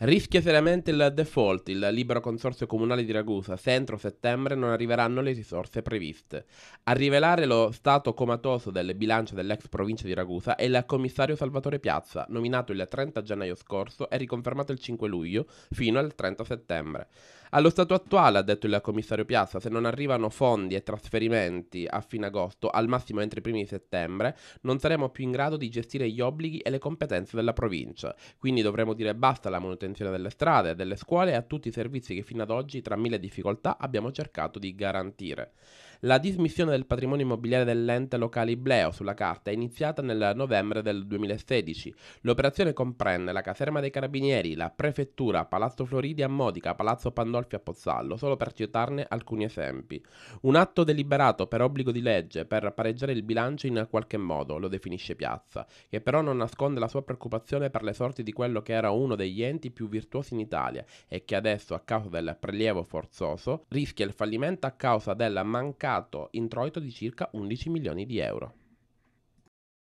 Rischia seriamente il default, il libero consorzio comunale di Ragusa, se entro settembre non arriveranno le risorse previste. A rivelare lo stato comatoso del bilancio dell'ex provincia di Ragusa è il commissario Salvatore Piazza, nominato il 30 gennaio scorso e riconfermato il 5 luglio fino al 30 settembre. Allo stato attuale, ha detto il commissario Piazza, se non arrivano fondi e trasferimenti a fine agosto, al massimo entro i primi di settembre, non saremo più in grado di gestire gli obblighi e le competenze della provincia. Quindi dovremo dire basta alla manutenzione manutenzione delle strade, delle scuole e a tutti i servizi che fino ad oggi, tra mille difficoltà, abbiamo cercato di garantire. La dismissione del patrimonio immobiliare dell'ente locale Ibleo sulla carta è iniziata nel novembre del 2016. L'operazione comprende la caserma dei Carabinieri, la Prefettura, Palazzo Floridi a Modica, Palazzo Pandolfi a Pozzallo, solo per citarne alcuni esempi. Un atto deliberato per obbligo di legge per pareggiare il bilancio in qualche modo, lo definisce Piazza, che però non nasconde la sua preoccupazione per le sorti di quello che era uno degli enti più virtuosi in Italia e che adesso a causa del prelievo forzoso rischia il fallimento a causa del mancato introito di circa 11 milioni di euro.